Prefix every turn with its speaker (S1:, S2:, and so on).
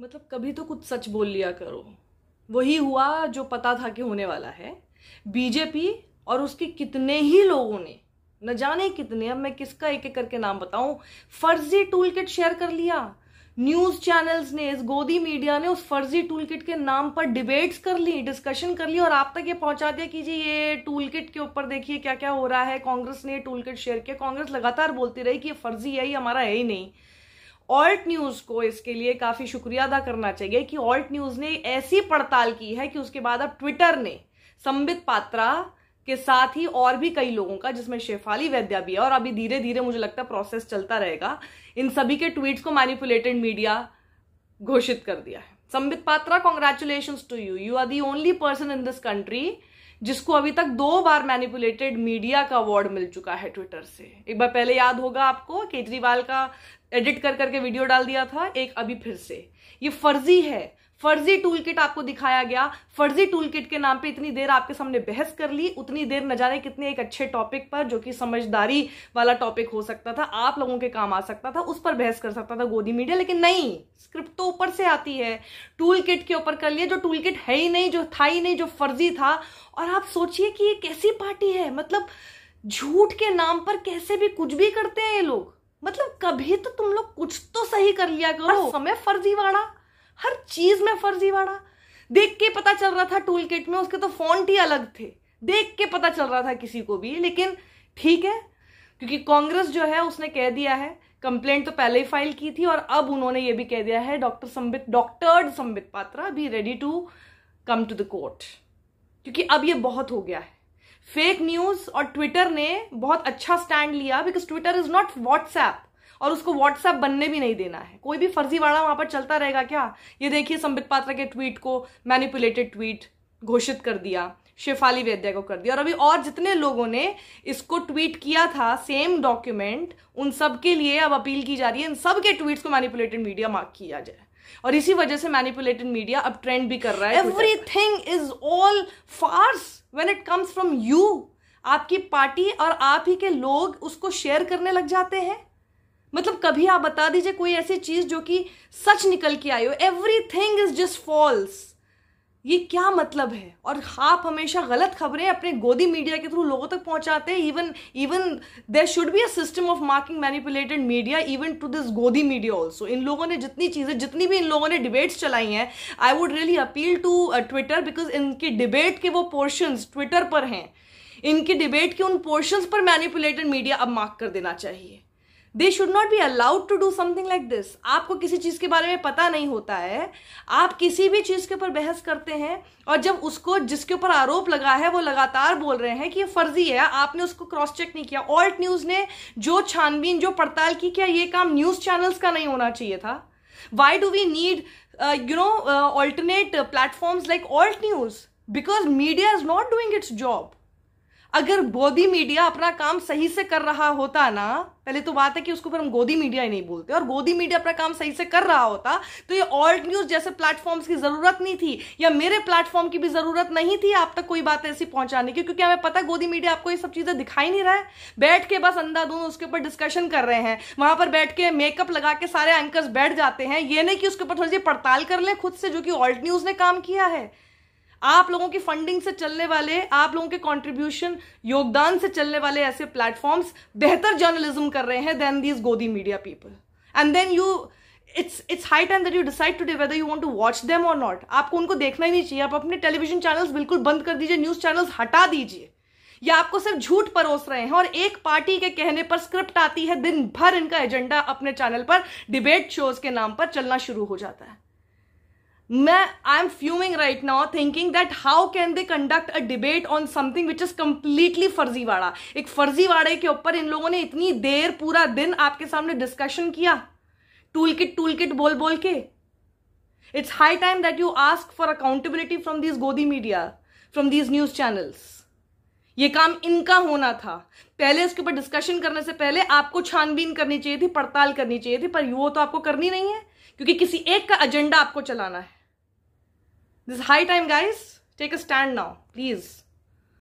S1: मतलब कभी तो कुछ सच बोल लिया करो वही हुआ जो पता था कि होने वाला है बीजेपी और उसके कितने ही लोगों ने न जाने कितने अब मैं किसका एक एक करके नाम बताऊं फर्जी टूल किट शेयर कर लिया न्यूज चैनल्स ने इस गोदी मीडिया ने उस फर्जी टूल किट के नाम पर डिबेट्स कर ली डिस्कशन कर ली और आप तक ये पहुंचा दिया कि जी ये टूल किट के ऊपर देखिए क्या क्या हो रहा है कांग्रेस ने टूल किट शेयर किया कांग्रेस लगातार बोलती रही कि ये फर्जी है ये हमारा है ही नहीं ऑल्ट न्यूज को इसके लिए काफी शुक्रिया अदा करना चाहिए कि ऑल्ट न्यूज ने ऐसी पड़ताल की है कि उसके बाद अब ट्विटर ने संबित पात्रा के साथ ही और भी कई लोगों का जिसमें शेफाली वैद्या भी है और अभी धीरे धीरे मुझे लगता है प्रोसेस चलता रहेगा इन सभी के ट्वीट्स को मैनिपुलेटेड मीडिया घोषित कर दिया है Sambit Patra congratulation to you you are the only person in this country जिसको अभी तक दो बार मैनिपुलेटेड मीडिया का अवार्ड मिल चुका है ट्विटर से एक बार पहले याद होगा आपको केजरीवाल का एडिट कर करके वीडियो डाल दिया था एक अभी फिर से ये फर्जी है फर्जी टूल किट आपको दिखाया गया फर्जी टूल किट के नाम पे इतनी देर आपके सामने बहस कर ली उतनी देर न जाने कितने एक अच्छे टॉपिक पर जो कि समझदारी वाला टॉपिक हो सकता था आप लोगों के काम आ सकता था उस पर बहस कर सकता था गोदी मीडिया लेकिन नहीं स्क्रिप्ट तो ऊपर से आती है टूल किट के ऊपर कर लिया जो टूल किट है ही नहीं जो था ही नहीं जो फर्जी था और आप सोचिए कि ये कैसी पार्टी है मतलब झूठ के नाम पर कैसे भी कुछ भी करते हैं ये लोग मतलब कभी तो तुम लोग कुछ तो सही कर लिया करो समय फर्जीवाड़ा चीज में फर्जीवाड़ा देख के पता चल रहा था टूल किट में उसके तो फॉन्ट ही अलग थे देख के पता चल रहा था किसी को भी लेकिन ठीक है क्योंकि कांग्रेस जो है उसने कह दिया है कंप्लेंट तो पहले ही फाइल की थी और अब उन्होंने ये भी कह दिया है doctor Sambit doctored Sambit Patra be ready to come to the court क्योंकि अब ये बहुत हो गया है फेक न्यूज और ट्विटर ने बहुत अच्छा स्टैंड लिया because Twitter is not WhatsApp और उसको व्हाट्सएप बनने भी नहीं देना है कोई भी फर्जीवाड़ा वहां पर चलता रहेगा क्या ये देखिए संबित पात्रा के ट्वीट को मैनिपुलेटेड ट्वीट घोषित कर दिया शेफाली वैद्या को कर दिया और अभी और जितने लोगों ने इसको ट्वीट किया था सेम डॉक्यूमेंट उन सब के लिए अब अपील की जा रही है इन सब के ट्वीट्स को मैनिपुलेटेड मीडिया मार्क किया जाए और इसी वजह से मैनिपुलेटेड मीडिया अब ट्रेंड भी कर रहा है everything is all farce when it comes from you आपकी पार्टी और आप ही के लोग उसको शेयर करने लग जाते हैं मतलब कभी आप बता दीजिए कोई ऐसी चीज जो कि सच निकल के आई हो everything is just false ये क्या मतलब है और आप हमेशा गलत खबरें अपने गोदी मीडिया के थ्रू लोगों तक पहुंचाते हैं even even there should be a system of marking manipulated media even to this Godi media also इन लोगों ने जितनी चीज़ें जितनी भी इन लोगों ने डिबेट्स चलाई हैं I would really appeal to Twitter because इनके डिबेट के वो पोर्शंस ट्विटर पर हैं इनके डिबेट के उन पोर्शंस पर मैनिपुलेटेड मीडिया अब मार्क कर देना चाहिए they should not be allowed to do something like this आपको किसी चीज़ के बारे में पता नहीं होता है आप किसी भी चीज़ के ऊपर बहस करते हैं और जब उसको जिसके ऊपर आरोप लगा है वो लगातार बोल रहे हैं कि ये फर्जी है आपने उसको क्रॉस चेक नहीं किया ऑल्ट न्यूज़ ने जो छानबीन जो पड़ताल की क्या ये काम न्यूज़ चैनल्स का नहीं होना चाहिए था why do we need you know alternate platforms like Alt News because media is not doing its job अगर गोदी मीडिया अपना काम सही से कर रहा होता ना पहले तो बात है कि उसके ऊपर हम गोदी मीडिया ही नहीं बोलते और गोदी मीडिया अपना काम सही से कर रहा होता तो ये ऑल्ट न्यूज जैसे प्लेटफॉर्म्स की जरूरत नहीं थी या मेरे प्लेटफॉर्म की भी जरूरत नहीं थी आप तक कोई बात ऐसी पहुंचाने की क्योंकि हमें पता गोदी मीडिया आपको ये सब चीजें दिखाई नहीं रहा है बैठ के बस अंधाधुन उसके ऊपर डिस्कशन कर रहे हैं वहां पर बैठ के मेकअप लगा के सारे एंकर्स बैठ जाते हैं ये नहीं कि उसके ऊपर थोड़ी सी पड़ताल कर लें खुद से जो कि ऑल्ट न्यूज ने काम किया है आप लोगों की फंडिंग से चलने वाले आप लोगों के कंट्रीब्यूशन योगदान से चलने वाले ऐसे प्लेटफॉर्म्स बेहतर जर्नलिज्म कर रहे हैं then these Godi media people and then you it's it's high time that you decide the whether you want to watch them or not आपको उनको देखना ही नहीं चाहिए आप अपने टेलीविजन चैनल्स बिल्कुल बंद कर दीजिए न्यूज़ चैनल्स हटा दीजिए या आपको सिर्फ झूठ परोस रहे हैं और एक पार्टी के कहने पर स्क्रिप्ट आती है दिन भर इनका एजेंडा अपने चैनल पर डिबेट शोज के नाम पर चलना शुरू हो जाता है मैं I am fuming right now thinking that how can they conduct a debate on something which is completely फर्जीवाड़ा एक फर्जीवाड़े के ऊपर इन लोगों ने इतनी देर पूरा दिन आपके सामने डिस्कशन किया टूल किट टूल किट बोल बोल के it's high time that you ask for accountability from these Godi media from these news channels ये काम इनका होना था पहले इसके ऊपर डिस्कशन करने से पहले आपको छानबीन करनी चाहिए थी पड़ताल करनी चाहिए थी पर वो तो आपको करनी नहीं है क्योंकि किसी एक का एजेंडा आपको चलाना है This is high time guys. Take a stand now, please.